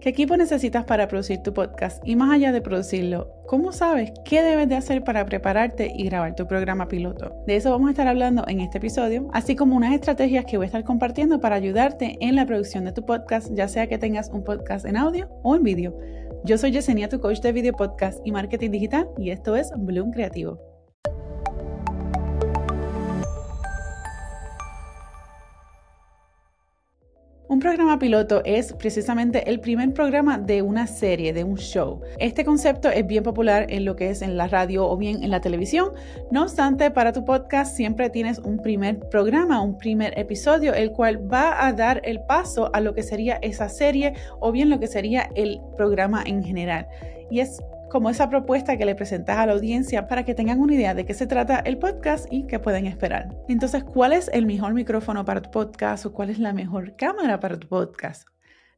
¿Qué equipo necesitas para producir tu podcast? Y más allá de producirlo, ¿cómo sabes qué debes de hacer para prepararte y grabar tu programa piloto? De eso vamos a estar hablando en este episodio, así como unas estrategias que voy a estar compartiendo para ayudarte en la producción de tu podcast, ya sea que tengas un podcast en audio o en vídeo. Yo soy Yesenia, tu coach de video podcast y marketing digital, y esto es Bloom Creativo. Un programa piloto es precisamente el primer programa de una serie, de un show. Este concepto es bien popular en lo que es en la radio o bien en la televisión. No obstante, para tu podcast siempre tienes un primer programa, un primer episodio, el cual va a dar el paso a lo que sería esa serie o bien lo que sería el programa en general. Y es como esa propuesta que le presentas a la audiencia para que tengan una idea de qué se trata el podcast y qué pueden esperar. Entonces, ¿cuál es el mejor micrófono para tu podcast o cuál es la mejor cámara para tu podcast?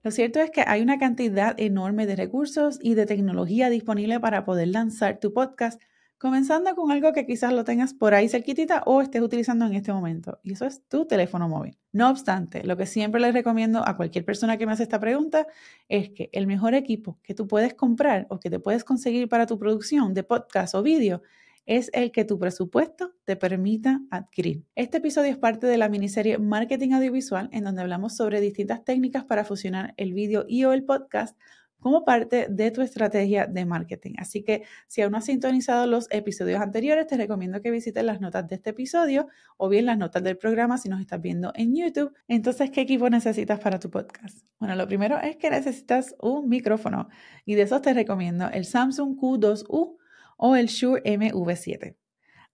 Lo cierto es que hay una cantidad enorme de recursos y de tecnología disponible para poder lanzar tu podcast Comenzando con algo que quizás lo tengas por ahí cerquitita o estés utilizando en este momento, y eso es tu teléfono móvil. No obstante, lo que siempre les recomiendo a cualquier persona que me hace esta pregunta es que el mejor equipo que tú puedes comprar o que te puedes conseguir para tu producción de podcast o vídeo es el que tu presupuesto te permita adquirir. Este episodio es parte de la miniserie Marketing Audiovisual en donde hablamos sobre distintas técnicas para fusionar el vídeo y o el podcast como parte de tu estrategia de marketing. Así que si aún no has sintonizado los episodios anteriores, te recomiendo que visites las notas de este episodio o bien las notas del programa si nos estás viendo en YouTube. Entonces, ¿qué equipo necesitas para tu podcast? Bueno, lo primero es que necesitas un micrófono y de esos te recomiendo el Samsung Q2U o el Shure MV7.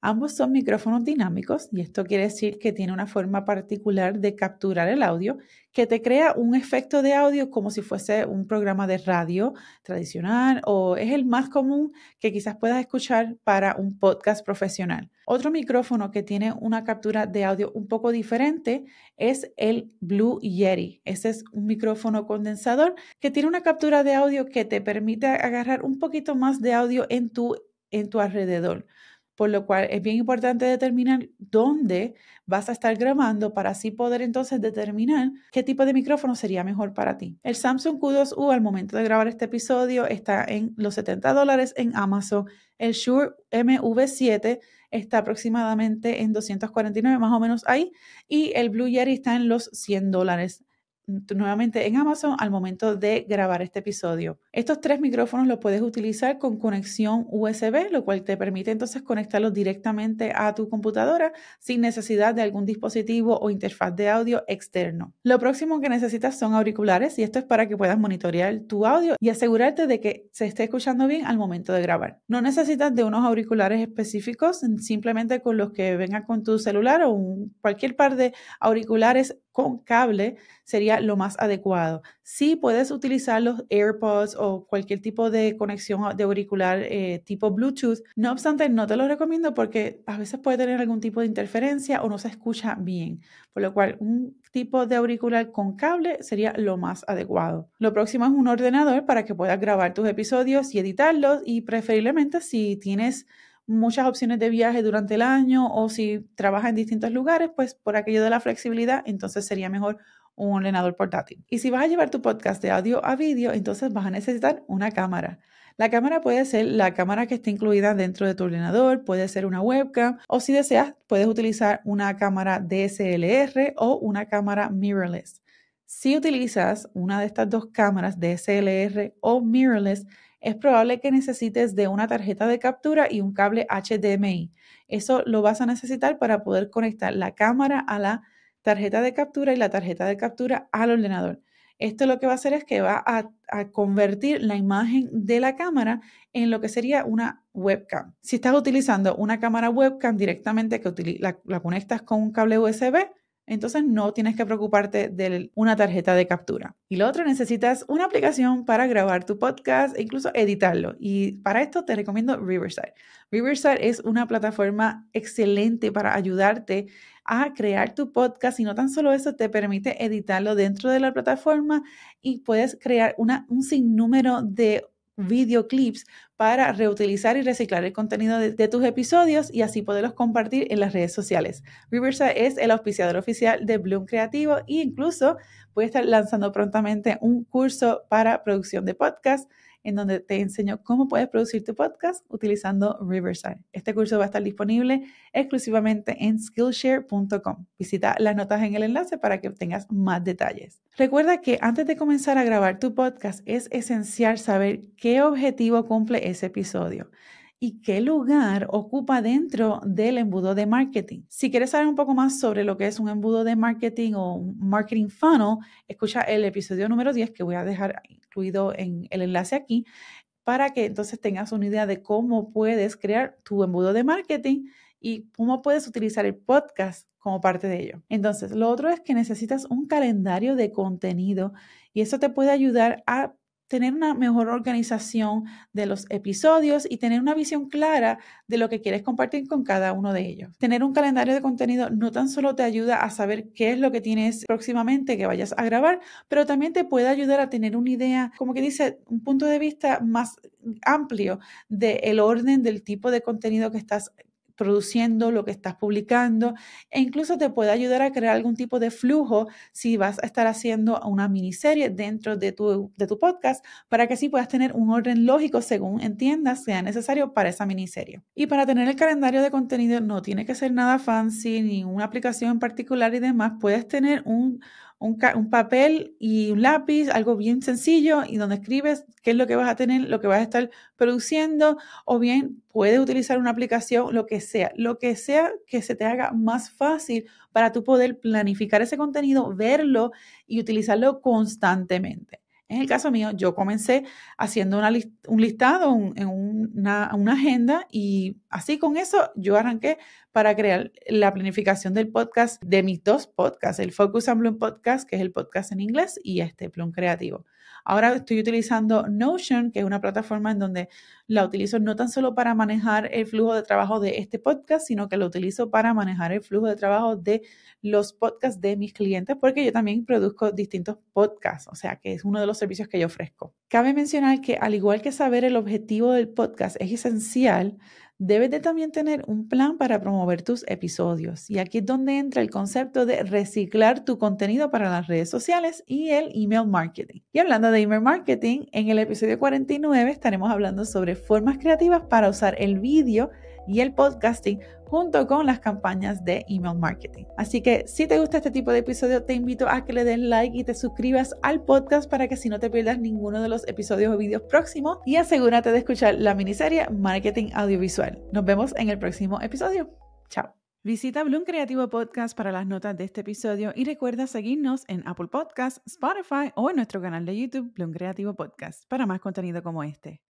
Ambos son micrófonos dinámicos y esto quiere decir que tiene una forma particular de capturar el audio que te crea un efecto de audio como si fuese un programa de radio tradicional o es el más común que quizás puedas escuchar para un podcast profesional. Otro micrófono que tiene una captura de audio un poco diferente es el Blue Yeti. Ese es un micrófono condensador que tiene una captura de audio que te permite agarrar un poquito más de audio en tu, en tu alrededor por lo cual es bien importante determinar dónde vas a estar grabando para así poder entonces determinar qué tipo de micrófono sería mejor para ti. El Samsung Q2U al momento de grabar este episodio está en los 70 dólares en Amazon. El Shure MV7 está aproximadamente en 249 más o menos ahí y el Blue Yeti está en los 100 dólares nuevamente en Amazon al momento de grabar este episodio. Estos tres micrófonos los puedes utilizar con conexión USB, lo cual te permite entonces conectarlos directamente a tu computadora sin necesidad de algún dispositivo o interfaz de audio externo. Lo próximo que necesitas son auriculares y esto es para que puedas monitorear tu audio y asegurarte de que se esté escuchando bien al momento de grabar. No necesitas de unos auriculares específicos, simplemente con los que vengan con tu celular o cualquier par de auriculares con cable sería lo más adecuado. Sí puedes utilizar los AirPods o cualquier tipo de conexión de auricular eh, tipo Bluetooth. No obstante, no te lo recomiendo porque a veces puede tener algún tipo de interferencia o no se escucha bien. Por lo cual, un tipo de auricular con cable sería lo más adecuado. Lo próximo es un ordenador para que puedas grabar tus episodios y editarlos y preferiblemente si tienes muchas opciones de viaje durante el año o si trabaja en distintos lugares, pues por aquello de la flexibilidad, entonces sería mejor un ordenador portátil. Y si vas a llevar tu podcast de audio a vídeo, entonces vas a necesitar una cámara. La cámara puede ser la cámara que está incluida dentro de tu ordenador, puede ser una webcam o si deseas puedes utilizar una cámara DSLR o una cámara mirrorless. Si utilizas una de estas dos cámaras DSLR o mirrorless, es probable que necesites de una tarjeta de captura y un cable HDMI. Eso lo vas a necesitar para poder conectar la cámara a la tarjeta de captura y la tarjeta de captura al ordenador. Esto lo que va a hacer es que va a, convertir la imagen de la cámara en lo que sería una webcam. Si estás utilizando una cámara webcam directamente que la conectas con un cable USB, entonces no tienes que preocuparte de una tarjeta de captura. Y lo otro, necesitas una aplicación para grabar tu podcast e incluso editarlo. Y para esto te recomiendo Riverside. Riverside es una plataforma excelente para ayudarte a crear tu podcast y no tan solo eso, te permite editarlo dentro de la plataforma y puedes crear un sinnúmero de videoclips para reutilizar y reciclar el contenido de, tus episodios y así poderlos compartir en las redes sociales. Riverside es el auspiciador oficial de Bloom Creativo e incluso puede estar lanzando prontamente un curso para producción de podcast en donde te enseño cómo puedes producir tu podcast utilizando Riverside. Este curso va a estar disponible exclusivamente en skillshare.com. Visita las notas en el enlace para que obtengas más detalles. Recuerda que antes de comenzar a grabar tu podcast es esencial saber qué objetivo cumple ese episodio y qué lugar ocupa dentro del embudo de marketing. Si quieres saber un poco más sobre lo que es un embudo de marketing o un marketing funnel, escucha el episodio número 10 que voy a dejar incluido en el enlace aquí, para que entonces tengas una idea de cómo puedes crear tu embudo de marketing y cómo puedes utilizar el podcast como parte de ello. Entonces, lo otro es que necesitas un calendario de contenido y eso te puede ayudar a tener una mejor organización de los episodios y tener una visión clara de lo que quieres compartir con cada uno de ellos. Tener un calendario de contenido no tan solo te ayuda a saber qué es lo que tienes próximamente que vayas a grabar, pero también te puede ayudar a tener una idea, como que dice, un punto de vista más amplio del orden del tipo de contenido que estás produciendo, lo que estás publicando e incluso te puede ayudar a crear algún tipo de flujo si vas a estar haciendo una miniserie dentro de tu, podcast para que así puedas tener un orden lógico según entiendas sea necesario para esa miniserie. Y para tener el calendario de contenido no tiene que ser nada fancy ni una aplicación en particular y demás, puedes tener un un, papel y un lápiz, algo bien sencillo, y donde escribes qué es lo que vas a tener, lo que vas a estar produciendo, o bien puedes utilizar una aplicación, lo que sea, lo que sea que se te haga más fácil para tú poder planificar ese contenido, verlo y utilizarlo constantemente. En el caso mío, yo comencé haciendo una un listado en una, una, agenda y así con eso yo arranqué para crear la planificación del podcast, de mis dos podcasts, el Focus on Bloom Podcast, que es el podcast en inglés, y este Bloom Creativo. Ahora estoy utilizando Notion, que es una plataforma en donde la utilizo no tan solo para manejar el flujo de trabajo de este podcast, sino que lo utilizo para manejar el flujo de trabajo de los podcasts de mis clientes, porque yo también produzco distintos podcasts, o sea que es uno de los servicios que yo ofrezco. Cabe mencionar que al igual que saber el objetivo del podcast es esencial, debes de también tener un plan para promover tus episodios. Y aquí es donde entra el concepto de reciclar tu contenido para las redes sociales y el email marketing. Y hablando de email marketing, en el episodio 49 estaremos hablando sobre formas creativas para usar el vídeo y el podcasting junto con las campañas de email marketing. Así que si te gusta este tipo de episodio, te invito a que le des like y te suscribas al podcast para que si no te pierdas ninguno de los episodios o vídeos próximos y asegúrate de escuchar la miniserie Marketing Audiovisual. Nos vemos en el próximo episodio. Chao. Visita Bloom Creativo Podcast para las notas de este episodio y recuerda seguirnos en Apple Podcasts, Spotify o en nuestro canal de YouTube Bloom Creativo Podcast para más contenido como este.